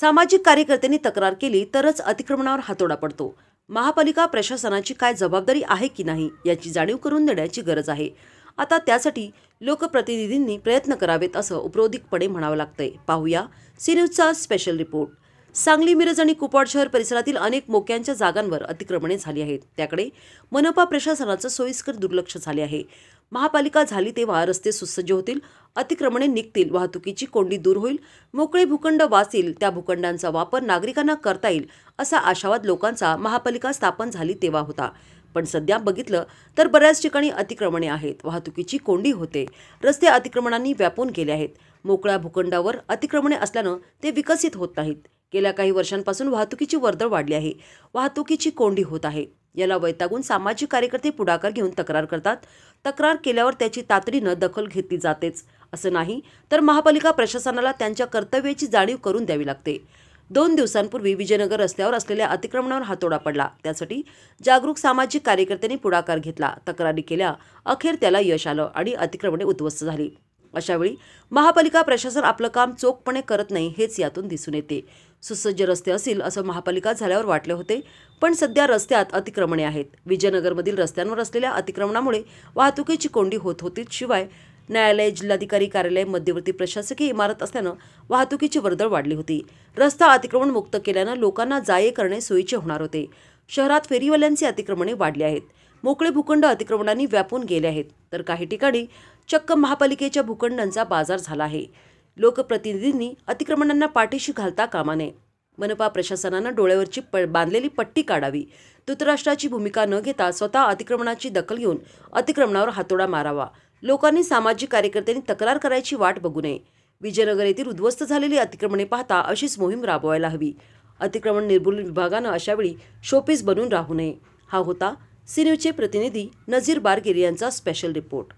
सामाजिक कार्यकर्त्यांनी तक्रार केली तरच अतिक्रमणावर हातोडा पडतो महापालिका प्रशासनाची काय जबाबदारी आहे की नाही याची जाणीव करून देण्याची गरज आहे आता त्यासाठी लोकप्रतिनिधींनी प्रयत्न करावेत असं उपरोधिकपणे म्हणावं लागतंय पाहूया सी न्यूजचा स्पेशल रिपोर्ट सांगली मिरज आणि कुपवाड शहर परिसरातील अनेक मोक्यांच्या जागांवर अतिक्रमणे झाली आहेत त्याकडे मनपा प्रशासनाचं सोयीस्कर दुर्लक्ष झाले आहे महापालिका झाली तेव्हा रस्ते सुसज्ज होतील अतिक्रमणे निघतील वाहतुकीची कोंडी दूर होईल मोकळे भूखंड वाचतील त्या भूखंडांचा वापर नागरिकांना करता येईल असा आशावाद लोकांचा महापालिका स्थापन झाली तेव्हा होता पण सध्या बघितलं तर बऱ्याच ठिकाणी अतिक्रमणे आहेत वाहतुकीची कोंडी होते रस्ते अतिक्रमणांनी व्यापून गेले आहेत मोकळ्या भूखंडावर अतिक्रमणे असल्यानं ते विकसित होत नाहीत गेल्या काही वर्षांपासून वाहतुकीची वर्दळ वाढली आहे वाहतुकीची कोंडी होत आहे याला वैतागून सामाजिक कार्यकर्ते पुढाकार घेऊन तक्रार करतात तक्रार केल्यावर त्याची तातडीनं दखल घेतली जातेच असं नाही तर महापालिका प्रशासनाला त्यांच्या कर्तव्याची जाणीव करून द्यावी लागते दोन दिवसांपूर्वी विजयनगर रस्त्यावर असलेल्या अतिक्रमणावर हातोडा पडला त्यासाठी जागरूक सामाजिक कार्यकर्त्यांनी पुढाकार घेतला तक्रारी केल्या अखेर त्याला यश आलं आणि अतिक्रमणे उद्ध्वस्त झाली अशावेळी महापालिका प्रशासन आपलं काम चोखपणे करत नाही हेच यातून दिसून येते सुसज्ज रस्ते असतील असं महापालिका झाल्यावर वाटले होते पण सध्या रस्त्यात अतिक्रमणे आहेत विजयनगरमधील रस्त्यांवर असलेल्या अतिक्रमणामुळे वाहतुकीची कोंडी होत होती शिवाय न्यायालय जिल्हाधिकारी कार्यालय मध्यवर्ती प्रशासकीय इमारत असल्यानं वाहतुकीची वर्दळ वाढली होती रस्ता अतिक्रमण मुक्त केल्यानं लोकांना जाये करणे सोयीचे होणार होते शहरात फेरीवाल्यांचे अतिक्रमणे वाढले आहेत मोकळे भूखंड अतिक्रमणांनी व्यापून गेले आहेत तर काही ठिकाणी चक्क महापालिकेच्या भूखंडांचा बाजार झाला आहे लोकप्रतिनिधींनी अतिक्रमणांना पाठीशी घालता कामा नये मनपा प्रशासनानं डोळ्यावरची प बांधलेली पट्टी काढावी धृतराष्ट्राची भूमिका न घेता स्वतः अतिक्रमणाची दखल घेऊन अतिक्रमणावर हातोडा मारावा लोकांनी सामाजिक कार्यकर्त्यांनी तक्रार करायची वाट बघू नये विजयनगर येथील उद्ध्वस्त झालेली अतिक्रमणे पाहता अशीच मोहीम राबवायला हवी अतिक्रमण निर्मूलन विभागानं अशावेळी शोपीस बनून राहू नये हा होता सिन्यूचे प्रतिनिधी नझीर बारगिर यांचा स्पेशल रिपोर्ट